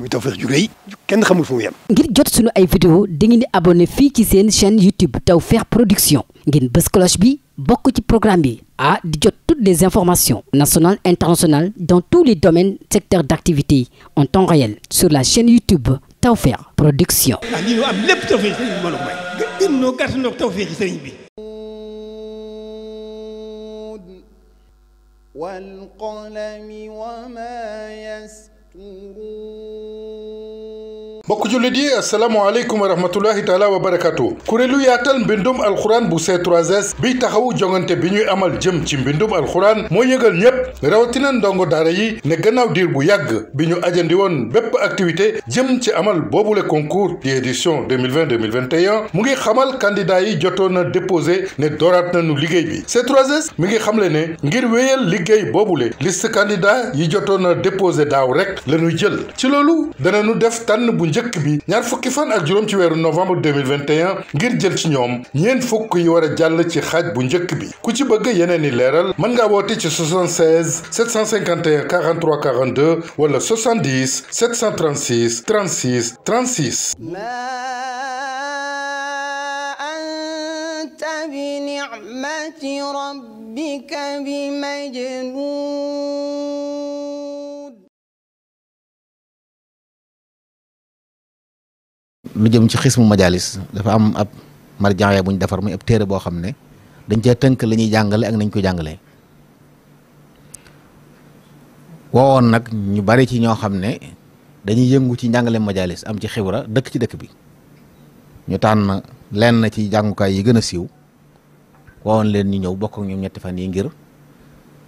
vous Tawfekh ju chaîne YouTube Production programme toutes les informations nationales internationales dans tous les domaines secteurs d'activité en temps réel sur la chaîne YouTube Production. Ah, mbokk jullit yi asalaamaaleykum wa rahmatullahi taala wa barakatu kuréelu yaatal mbindum alxuraan bu C3S biy taxawu jongante bi ñuy amal jëm ci mbindum alxuraan moo yëgal ñépp rawatina ndongo daara yi ne gannaaw diir bu yàgg bi ñu ajandi woon bépp activité jëm ci amal boobule concours di édition 2020 2021 mu ngi xamal candidat yi jotoon na déposé ne dooraat nañu liggéey bi C3S mi ngi xamle ne ngir wéyal liggéey boobule liste candidat yi jotoon na déposé daaw rek la ñu jël ci loolu njëkk bi ñaar fukki fan ak juróom ci weeru novembre 2021 ngir jël ci ñoom ñeen fukk yi war a jàll ci xaaj bu njëkk bi ku ci bëgg yeneen i leeral mën ngaa woote ci 76 751 43 42 wala 70 736 36 36 lu jëm ci xismu majalis dafa am ab marjaaya bu ñu defar muy ab téere boo xam ne dañ cee tënk lañuy ñuy jàngale ak nañ ko jàngalee wowoon nag ñu bari ci ñoo xam ne dañuy yëngu ci njàngale majalis am ci xibra dëkk ci dëkk bi ñu tànn lenn ci jàngukaay yi gën a siiw wowoon leen ñu ñëw bokk ak ñetti fan yi ngir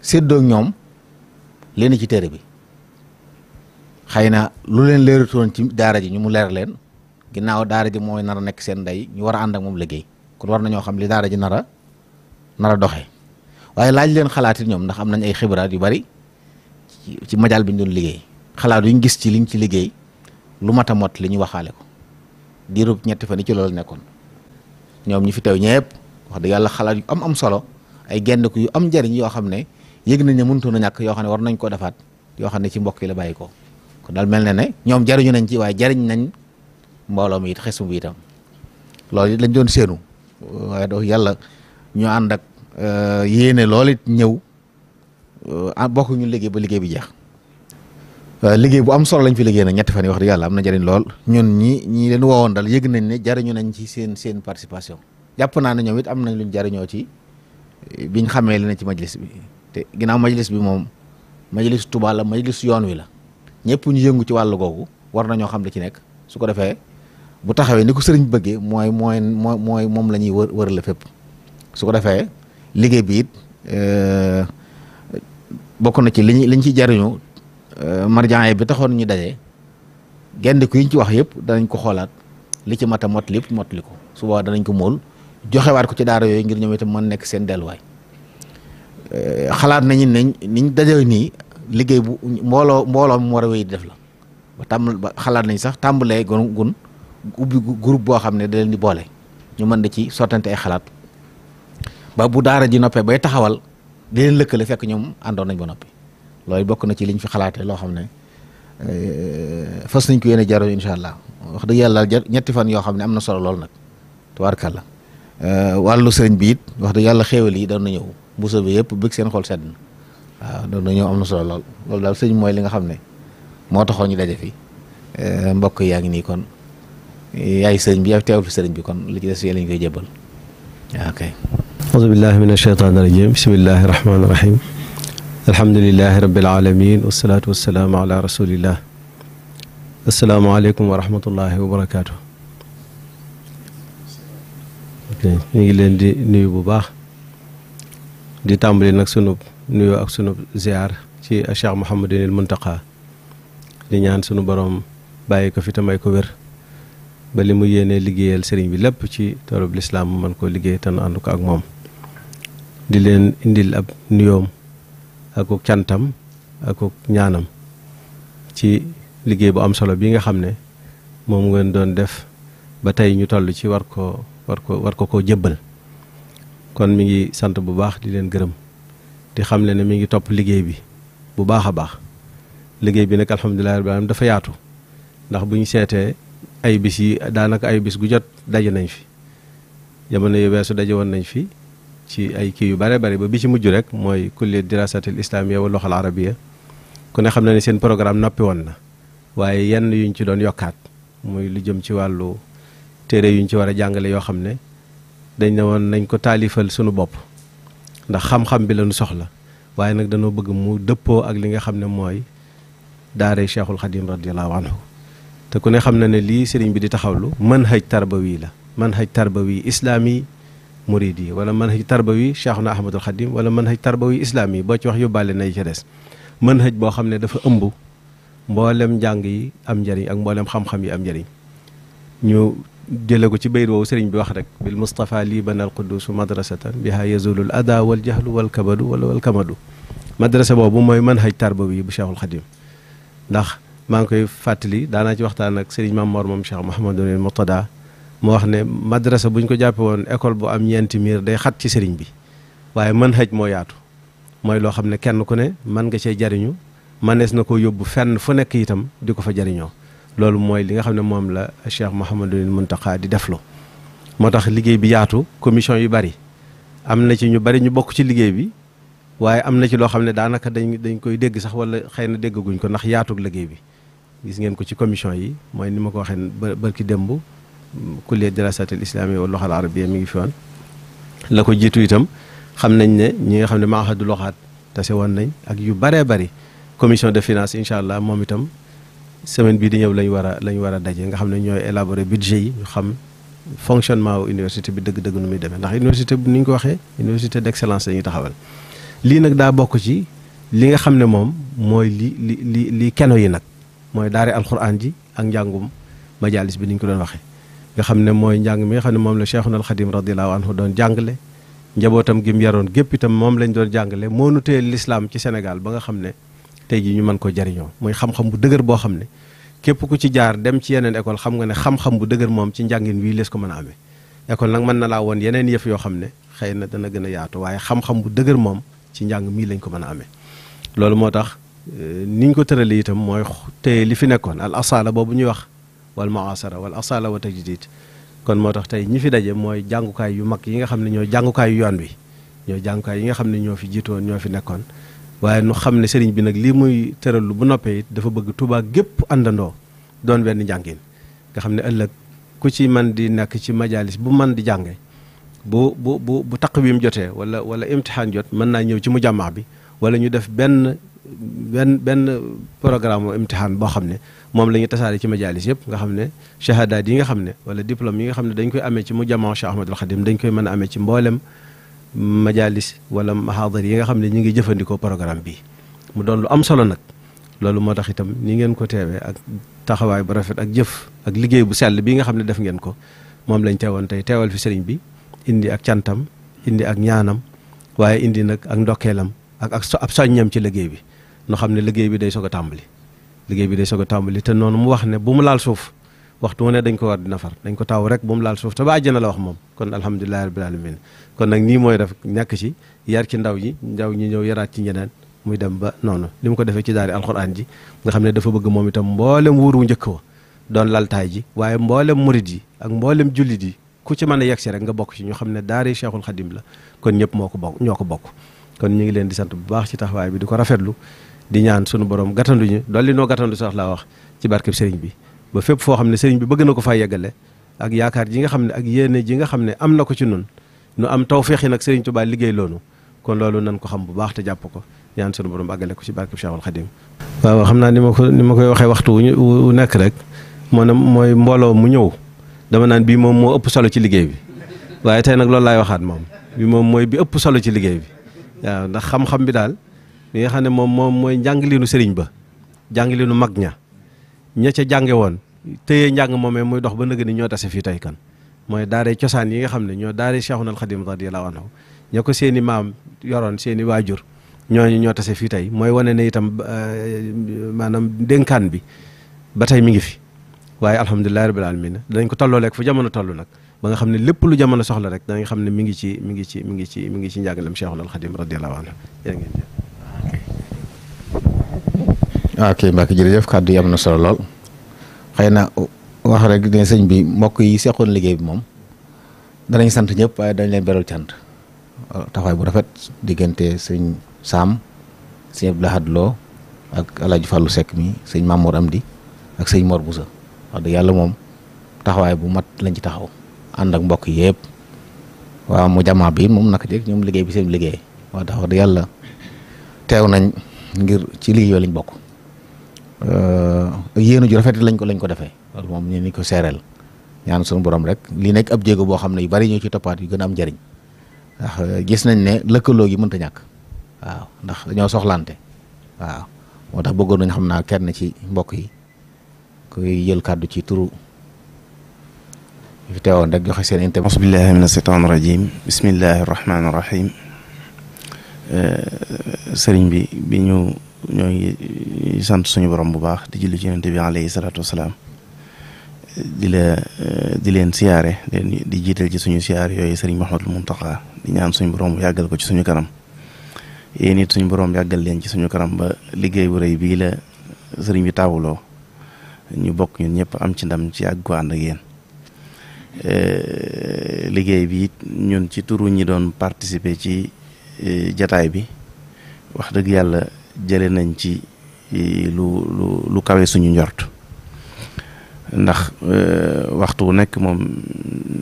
séddoo ñoom leen ci téere bi xëy na lu leen leerutoon ci daara ji ñu mu leer leen ginnaaw daara ji mooy nar a nekk seen ndey ñu war a ànd ak moom liggéey kon war nañoo li daara ji nar a nar a waaye laaj leen xalaat ñoom ndax am nañ ay xebraat yu bari ci majaal bi ñu doon liggéey xalaat yuñ gis ci liñ ci liggéey lu mat a mot li ñu waxaale ko diirub ñetti fan ci loolu nekkoon ñoom ñi fi teew ñëpp wax dëgg yàlla xalaat yu am am solo ay gendiku yu am njëriñ yoo xam ne yëg nañ ne mënutoon a ñàkk yoo xam ne war nañ koo defaat yoo xam ne ci mbokk yi la bàyyi ko kon daal mel na ne ñoom jariñu nañ ci waaye mbooloo mi it xesum bi itam loolu it lañ doon séenu waaye doo yàlla ñu ànd ak euh, yéene lool it ñëw euh, ah, bokk ñu liggéey ba liggéey bi jeex euh, liggéey bu am solo lañ fi liggéey nag ñetti fan wax dëgg yàlla am na njëriñ lool ñun ñi ñi leen woowoon dal yëg nañ ne jariñu nañ ci seen seen participation jàpp naa ne ñoom it am nañ luñ jariñoo ci eh, biñ xamee li na ci majlis bi te ginnaaw majlis bi moom majlis Tuubaa la majlis yoon wi la ñëpp ñu yëngu ci wàllu googu war nañoo xam li ci nekk su ko defee bu taxawee ni ko sëriñ bëggee mooy mooy mooy mooy moom la ñuy wër wërale fépp su ko defee liggéey bi it euh, bokk na ci li ñu li ñu ci jariñu euh, marjaan bi taxoon ñu daje genn ku yi ñu ci wax yëpp danañ ko xoolaat li ci mat a mot lépp motali ko su boobaa danañ ko mool joxewaat ko ci daara yooyu ngir ñoom itam mën nekk seen delluwaay euh, xalaat nañu ne niñ daje nii liggéey bu mbooloo mbooloo mu war a wéy def la ba tàmbal ba xalaat nañ sax tàmbalee gun gun ubbi groupe boo xam ne da leen di boole ñu mën da ci sottante ay xalaat ba bu daara ji noppee bay taxawal di leen lëkkale fekk ñoom àndoon nañ ba noppi loolu bokk na ci liñ fi xalaatee loo xam ne eh, fas nañ ko yéene jaroo incha allah wax dëgg yàlla ñetti fan yoo xam ne am na solo lool nag tubaarkàlla eh, wàllu sëriñ bi it wax dëgg yàlla xéewal yi doon na ñëw mbuusa yëpp bëgg seen xol sedd na waaw na ñëw am na solo lool loolu daal sëñ mooy li nga xam ne moo taxoon ñu daje fi eh, mbokk yaa ngi nii kon. yaay sëriñ bi yaa teew fi sëriñ bi kon li ci des yéen lañ koy jébbal waaw ah, kay. auzu billahi min ashaytaani rajim bismillahi rahmaani wa barakaatu. ñu ngi leen di nuyu bu baax di tàmbali nag sunub nuyoo ak sunub ziar ci Cheikh Mouhamadinil Muntaqa di ñaan sunu borom bàyyi ko fi ba li mu yéenee liggéeyal sëriñ bi lépp ci toolub lislaam mu mën koo liggéey te nu ànd ko ak moom di leen indil ab nuyoom akuk cantam akuk ñaanam ci liggéey bu am solo bii nga xam ne moom ngeen doon def ba tey ñu toll ci war ko war ko war ko koo jëbbal kon mu ngi sant bu baax di leen gërëm di xam le ne mi ngi topp liggéey bi bu baax a baax liggéey bi nag alhamdulilah rabbil alamin dafa yaatu ndax bu ñu seetee ay bis yi daanaka ay bis gu jot daje nañ fi jamono yu su daje woon nañ fi ci ay kii yu bare bare ba bi ci mujj rek mooy kulle dirasatil islamiya wal luxal arabiya ku ne xam na ne seen programme noppi woon na waaye yenn yuñ ci doon yokkaat muy lu jëm ci wàllu téere yuñ ci war a jàngale yoo xam ne dañ ne woon nañ ko taalifal sunu bopp ndax xam-xam bi lanu soxla waaye nag dañoo bëgg mu dëppoo ak li nga xam ne mooy daare cheikhul xadim radiallahu anhu te ku ne xam na ne lii sëriñ bi di taxawlu manhaj tarbawi la manhaj tarbawi islaami murid yi wala manhaj tarbawi Cheikhuna Ahmadul Xadim wala manhaj tarbawi islaami boo ci wax yóbbaale nay ca des manhaj boo xam ne dafa ëmb mboolem njàng yi am njariñ ak mboolem xam-xam yi am njariñ ñu jële ko ci bayit sëriñ bi wax rek bil Mustafa lii banal quddus madrasatan biha yazulul ada wal jahlu wal kabadu wala wal kamadu madrasa boobu mooy manhaj tarbawi bu Cheikhul Xadim ndax maa ngi koy fàttali daanaa ci waxtaan ak sëriñ Maam Mor moom Cheikh Mouhamadul Mourtada moo wax ne madrasa buñ ko jàppee woon école bu am ñeenti miir day xat ci sëriñ bi waaye mën xëj moo yaatu mooy loo xam ne kenn ku ne man nga cee jariñu mënees na ko yóbbu fenn fu nekk itam di ko fa jariñoo loolu mooy li nga xam ne moom la Cheikh Mouhamadul Mountakha di defloo moo tax liggéey bi yaatu commission yu bari am na ci ñu bari ñu bokk ci liggéey bi waaye am na ci loo xam ne daanaka dañ dañ koy dégg sax wala xëy na déggaguñ ko ndax yaatug liggéey bi gis ngeen ko ci commission yi mooy ni ma ko waxee bër ba barki démb kulliyat dirasatil islamiya wal loxaal arabiya mi ngi fi woon la ko jiitu itam xam nañ ne ñi nga xam ne maa xadu loxaat tase woon nañ ak yu bëree bëri commission de finance incha allah moom itam semaine bi di ñëw lañ war a lañ war a daje nga xam ne ñooy élaborer budget yi ñu xam fonctionnement wu université bi dëgg-dëgg nu muy deme ndax université bi ni ñu ko waxee université d'excellence la ñuy taxawal lii nag daa bokk ci li nga xam ne moom mooy li li li li keno yi nag mooy daare alxuraan ji ak njàngum majalis bi ni ñu ko doon waxee nga xam ne mooy njàng mi nga xam ne moom la cheikhuna alxadim radiallahu anhu doon jàngale njabootam gim yaroon gépp itam moom lañ doon jàngale moo nu téye lislaam ci Sénégal ba nga xam ne tey ji ñu mën ko jariñoo muy xam-xam bu dëgër boo xam ne képp ku ci jaar dem ci yeneen école xam nga ne xam-xam bu dëgër moom ci njàngin wii lees ko mën a amee école nag mën na laa woon yeneen yëf yoo xam ne xëy na dana gën a yaatu waaye xam-xam bu dëgër moom ci njàng mii lañ ko mën a amee Euh, niñ ko tëralee itam mooy téye li fi nekkoon al asala boobu ñuy wax wal muasara wal asala wa tajdid kon moo tax tey ñi fi daje mooy jàngukaay yu mag yi nga xam ne ñoo jàngukaay yu yoon bi ñoo jàngukaay yi nga xam ne ñoo fi jiitoon ñoo fi nekkoon waaye nu xam ne sëriñ bi nag lii muy tëralu bu noppee it dafa bëgg Tuubaa gépp àndandoo doon benn njàngin nga xam ne ëllëg ku ci man di nekk ci majalis bu man di jànge bu bu bu bu taqwiim jotee wala wala imtixaan jot mën naa ñëw ci mujammaa bi wala ñu def benn benn benn programme o imtihaan boo xam ne moom la ñuy tasaare ci majaalis yëpp nga xam ne shahadaat yi nga xam ne wala diplôme yi nga xam ne dañ koy ame ci mu jamono Cheikh Ahmadul Khadim dañ koy mën a amee ci mboolem majaalis wala mahadar yi nga xam ne ñu ngi jëfandikoo programme bi mu doon lu am solo nag loolu moo tax itam nii ngeen ko teewee ak taxawaay bu rafet ak jëf ak liggéey bu sell bii nga xam ne def ngeen ko moom lañ teewoon tey teewal fi sëriñ bi indi ak cantam indi ak ñaanam waaye indi nag ak ndokkeelam ak ak ab soññam ci liggéey bi nu xam ne liggéey bi day soog a tàmbali liggéey bi day soog a tàmbali noonu mu wax ne bu mu laal suuf waxtu mu ne dañ ko war di nafar dañ ko taw rek bu laal suuf te ba àjjana la wax moom kon alhamdulilahi rabbil alamin kon nag nii mooy def ñàkk ci yar ci ndaw yi ndaw ñi ñëw yaraat ci ñeneen muy dem ba noonu li mu ko defee ci daari alquran ji nga xam ne dafa bëgg moom itam mboolem wuuru njëkk wa doon laltaay ji waaye mboolem murid yi ak mboolem jullit yi ku ci mën a yegsi rek nga bokk ci ñu xam ne daari cheikhul xadim la kon ñëpp moo ko bokk ñoo ko bokk kon ñu ngi leen di sant bu baax ci taxawaay bi di ko rafetlu di ñaan sunu borom gàttanduñu dolli noo gàttandu sax laa wax ci barkeb sëriñ bi ba fépp foo xam ne sëriñ bi bëgg na ko faa yeggale ak yaakaar ji nga xam ne ak yéene ji nga xam ne am na ko ci nun nu am tawféex yi nag sëriñ Tuubaa liggéey loolu kon loolu nan ko xam bu baax te jàpp ko ñaan sunu borom àggale ko ci barkeb Cheikhul Khadim waaw xam naa ni ma ko ni ma koy waxee waxtu wu nekk rek moo ne mooy mbooloo mu ñëw dama naan bii moom moo ëpp solo ci liggéey bi waaye tey nag loolu laay waxaat moom bi moom mooy bi ëpp solo ci liggéey bi waaw ndax xam bi daal li nga xam ne moom moom mooy njàngaleenu sëriñ ba jàngaleenu mag ña ña ca jànge woon tëyee njàng moomee muy dox ba nëgë ni ñoo tase fii tey kan mooy daaree cosaan yi nga xam ne ñoo daaree Cheikhuna al Khadim radiyallahu anhu ña ko seen maam yoroon seen waajur ñooñu ñoo tase fii tey mooy wane ne itam euh, maanaam dénkaan bi ba tey mi ngi fi waaye alhamdulilahi rabbil alamin danañ ko tolloo leeg fu jamono toll nag ba nga xam ne lépp lu jamono soxla rek danañ xam ne mi ngi ci mi ngi ci mi ngi ci mi ngi ci njàngalem Cheikhul Khadim radiyallahu anhu waaw kay Mbacke jërëjëf kàddu yi am na solo lool xëy na wax rek ne sëñ bi mbokk yi seqoon liggéey bi moom danañ sant ñëpp waaye dañ leen beral cant taxawaay bu rafet diggante sëñ Saam sëñ Abdou Lahad Lo ak El Hadj Fallou mi sëñ Mamour di ak sëñ Mor Boussa wax dëgg yàlla moom taxawaay bu mat lañ ci taxaw ànd ak mbokk yëpp waaw mu jamaa bi moom naka jëkk ñoom liggéey bi seen liggéey waaw tax wax yàlla teew nañ ngir ci li yooyu lañ bokk. Euh, yéen ju rafet lañ ko lañ ko defee loolu moom ñu ni ko seereel ñaan suñu borom rek lii nekk ab jéego boo xam ne yu bari ñoo ci toppaat yu gën a am njëriñ ndax euh, gis nañ ne lëkkaloo gi mënta ñàkk waaw ndax dañoo soxlante waaw moo tax bëggoon nañ xam naa kenn ci mbokk yi kuy jël kàddu ci turu fi teewoon rek joxe seen intervention asbillahi min asheytaan rajim bismillahi rahmaani rahim euh, sëriñ bi bi ñu ñoo ngi eh, sant suñu borom bu baax di julli ci yonent bi alayhi salaatu di la eh, di leen siyaare di jiital ci suñu siyaare yooyu sëriñ Mahmadul Muntaxa di ñaan suñu borom yàggal ko ci suñu kanam yéen it borom yàggal leen ci suñu kanam ba liggéey bu rëy bii la sëriñ bi taawuloo ñu bokk ñun ñëpp am ci ndam ci yàgg ko ànd ak yéen eh, liggéey bi ñun ci turu ñi doon participer ci jataay bi wax dëgg yàlla. jële nañ ci e, lu lu lu kawe suñu njort ndax e, waxtu wu nekk moom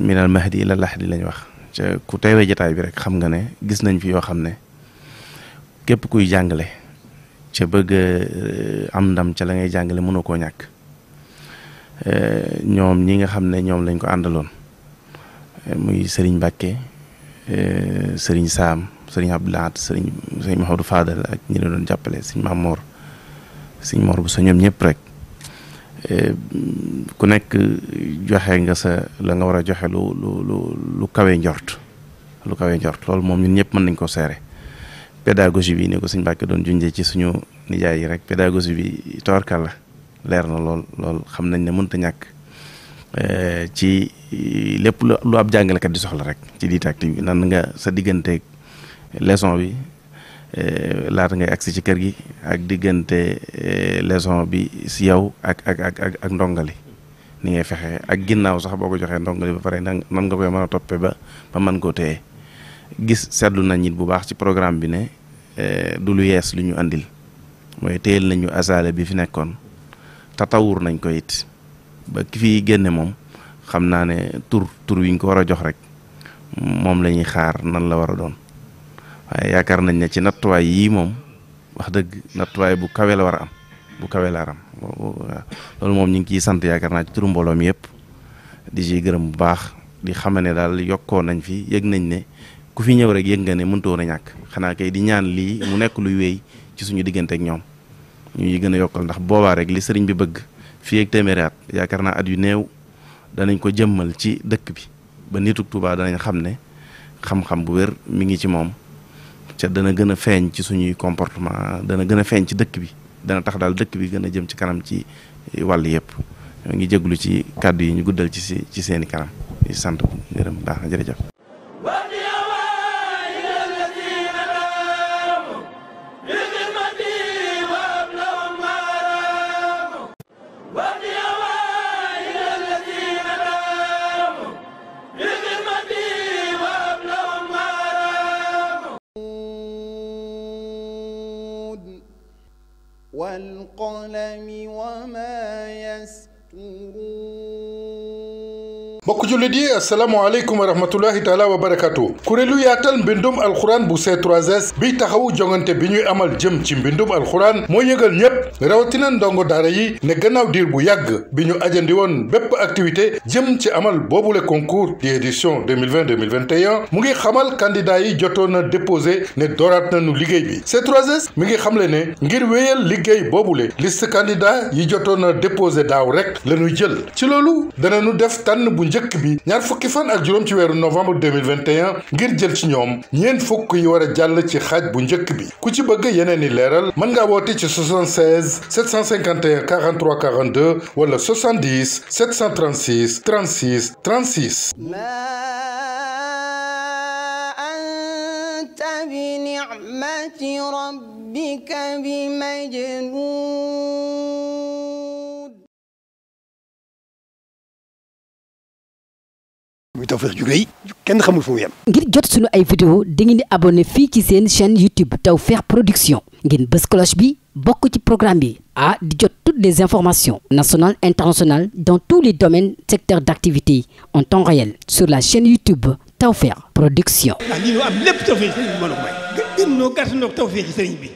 minal mahdi ila lahdi lañ wax ca ku teewee jataay bi rek xam nga ne gis nañ fi yoo xam ne képp kuy jàngale ca bëgg e, am ndam ca la ngay jàngale mënoo koo ñàkk ñoom ñi nga xam ne ñoom lañ ko àndaloon muy sëriñ Mbàkke sëriñ Saam sëriñ Abdou Lahat sëriñ sëriñ Mahamadou Fadal ak ñi la doon jàppale sëriñ Mamor sëriñ Mor bu sa ñoom ñëpp rek eh, ku nekk joxe nga sa la nga war a joxe lu lu lu lu kawee njort lu kawee njort loolu moom ñun ñëpp mën nañ koo seere pédagogie bi ni ko sëñ Mbàkke doon junjee ci suñu nijaay yi rek pédagogie bi toorkal la leer na lool lool xam nañ ne mënta ñàkk eh, ci eh, lépp lu ab jàngalekat di soxla rek ci diitaak bi nan nga sa diggante lesson bi eh, laata ngay agsi ci kër gi ak diggante eh, leçon bi si yow ak ak ak ak ak ndongali ni ngay fexe ak ginnaaw sax boo ko joxee ndongali ba pare nan nga koy mën a toppee ba ba mën koo téye gis seetlu nañ ñit bu baax ci programme bi ne eh, du lu yees lu ñu andil mooy téyel nañu asaale bi fi nekkoon tatawur nañ ko yit ba ki fi génne moom xam naa ne tur tur wi ñu ko war a jox rek moom la ñuy xaar nan la war a doon waaye yaakaar nañ ne ci nattuwaay yii moom wax dëgg nattuwaay bu kawee la war a am bu kawee la war am loolu moom ñu ngi ciy sant yaakaar naa ci turu mbooloo mi yëpp di ci gërëm bu baax di xam ne daal yokkoo nañ fi yëg nañ ne ku fi ñëw rek yëg nga ne mëntoon a ñàkk xanaa kay di ñaan lii mu nekk luy wéy ci suñu diggante ak ñoom ñuy gën a yokkal ndax boobaa rek li sëriñ bi bëgg fii ak téeméeri at yaakaar naa at yu néew danañ ko jëmmal ci dëkk bi ba nituk Tuubaa danañ xam ne xam bu wér mi ngi ci moom dana gën a feeñ ci suñuy comportement dana gën a feeñ ci dëkk bi dana tax daal dëkk bi gën a jëm ci kanam ci eh, wàll yëpp ñoo ngi jéglu ci kàddu yi ñu guddal ci si ci seen kanam di sant bu gërëm baax na jërëjëf يَكْفُرُونَ mbokk jullit yi asalaamu wa rahmatullahi taala wa barakatu kuréelu bindum al-Quran bu C3S bi taxawu jongante bi ñuy amal jëm ci mbindum alxuraan moo yëgal ñépp rawatina ndongo dara yi ne gannaaw dir bu yagg bi ñu ajandi activité jëm ci amal bobule concours d'édition édition 2020 2021 mu ngi xamal candidat yi jotoon déposé ne dorat nañu liggey bi C3S mi ngi xamle ne ngir wéyal liggey bobule liste candidat yi jotoon déposé daaw rek la ñuy jël ci loolu danañu def tan bu njëkk bi ñaar fukki fan ak juróom ci weeru novembre 2021 ngir jël ci ñoom ñeen fukk yi war a jàll ci xaaj bu njëkk bi ku ci bëgg yeneen i leeral mën ngaa woote ci 76 751 43 42 wala 70 736 36 36 muy Tawfekh ju xamul fu yem. ngir jot sunu ay vidéo dangeen di abonné fii ci seen chaîne YouTube Tawfekh Production ngeen bës cloche bi bokk ci programme bi a di jot toutes les informations nationales internationales dans tous les domaines secteurs d'activité en temps réel sur la chaîne YouTube Tawfekh Production. Ah,